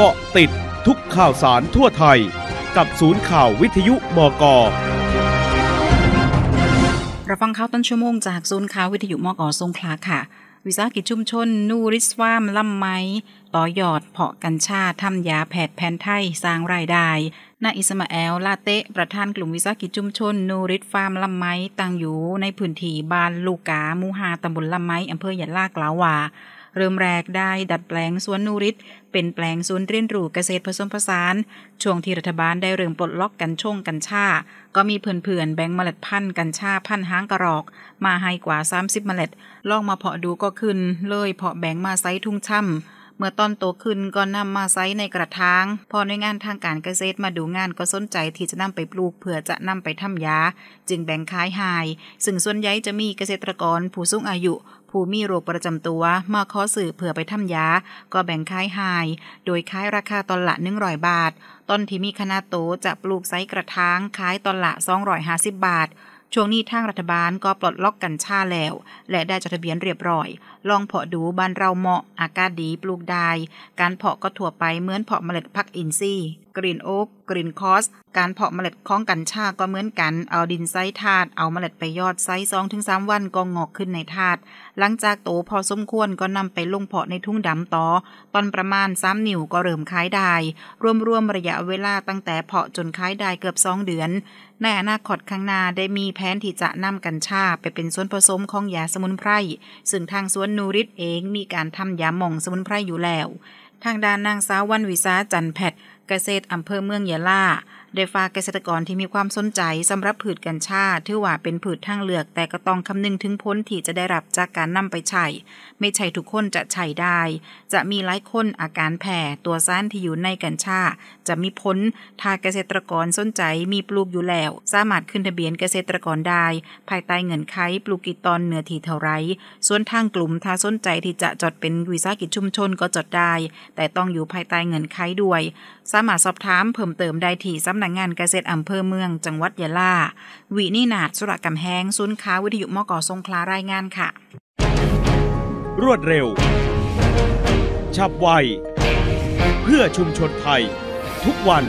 กาะติดทุกข่าวสารทั่วไทย กับศูนย์ข่าววิทยุบกรับฟังข่าวต้นชั่วโมงจากศูนย์ข่าววิทยุ มกสงคลาค่ะ วิสาหกิจชุมชนนูริสวามลำไม้ต่อยอดเพาะกัญชาทำยาแผดแผนไทยสร้างรายได้นายอิสมาเอลลาเตะประธานกลุ่มวิสาหกิจชุมชน นูริสฟาร์มลำไม้ตั้งอยู่ในพื้นที่บ้านลูกกามูฮาตำบลลำไม้อำเภอหยนลากลาวาเริ่มแรกได้ดัดแปลงสวนนูริตเป็นแปลงสวนเรียนรู้เกษตรผสมผสาน ช่วงที่รัฐบาลได้เริ่มปลดล็อกกันช่งกัญชา ก็มีเพื่อนๆแบ่งเมล็ดพันธุ์กัญชาพันธุ์หางกระรอก มาให้กว่า 30เมล็ดลองมาเพาะดูก็ขึ้น เลยเพาะแบ่งมาไซทุ่งช่ำเมื่อตอนโตขึ้นก็นำมาไซในกระถางพอในงานทางการเกษตรมาดูงานก็สนใจที่จะนำไปปลูก เพื่อจะนำไปทำยา จึงแบ่งขายหาย ซึ่งส่วนใหญ่จะมีเกษตรกรผู้สูงอายุผู้มีโรคประจำตัวมาขอสื่อเผื่อไปทำยา ก็แบ่งขายหาย โดยขายราคาตอนละหนึ่งร้อยบาท ต้นที่มีขนาดโตจะปลูกไซกระถางขายตอนละ 250 บาทช่วงนี้ทางรัฐบาลก็ปลดล็อกกัญชาแล้วและได้จดทะเบียนเรียบร้อย ลองเพาะดูบ้านเราเหมาะอากาศดีปลูกได้การเพาะก็ถั่วไปเหมือนเพาะเมล็ดพักอินทรีย์กรีนโอ๊กกรีนคอส การเพาะเมล็ดคล้องกัญชา ก็เหมือนกัน เอาดินไซทาดเอาเมล็ดไปยอดไซสองถึงสามวัน ก็งอกขึ้นในทาดหลังจากโตพอสมควรก็นำไปลงเพาะในทุ่งดำต่อ ตอนประมาณสามนิ้วก็เริ่มขายได้รวมๆระยะเวลาตั้งแต่เพาะจนขายได้เกือบสองเดือน ในอนาคตข้างหน้าได้มีแผนที่จะนำกัญชาไปเป็นส่วนผสมของยาสมุนไพรซึ่งทางสวนนูริตเองมีการทำยาหม่องสมุนไพรอยู่แล้ว ทางด้านนางสาววันวิสาจันแพทเกษตรอำเภอเมืองยะลาได้ฝากเกษตรกรที่มีความสนใจสำหรับผืชกัญชาถือว่าเป็นผืชทางเลือกแต่ก็ต้องคำนึงถึงผลที่จะได้รับจากการนำไปใช้ไม่ใช่ทุกคนจะใช้ได้ จะมีหลายคนอาการแผ่ตัวสานที่อยู่ในกัญชาจะมีผลถ้าเกษตรกรสนใจมีปลูกอยู่แล้ว สามารถขึ้นทะเบียนเกษตรกรได้ ภายใต้เงินไข ปลูกกี่ตอนเนื้อที่เท่าไรส่วนทางกลุ่มถ้าสนใจที่จะจดเป็นวีซ่ากิจชุมชนก็จดได้ แต่ต้องอยู่ภายใต้เงินไขด้วยสามารถสอบถามเพิ่มเติมได้ที่สำนักงงานเกษตรอำเภอเมืองจังหวัดยะลาวินีนาศสุรกำแหงศูนย์ค้าวิทยุมก สงคลารายงานค่ะ รวดเร็วฉับไว เพื่อชุมชนไทย ทุกวัน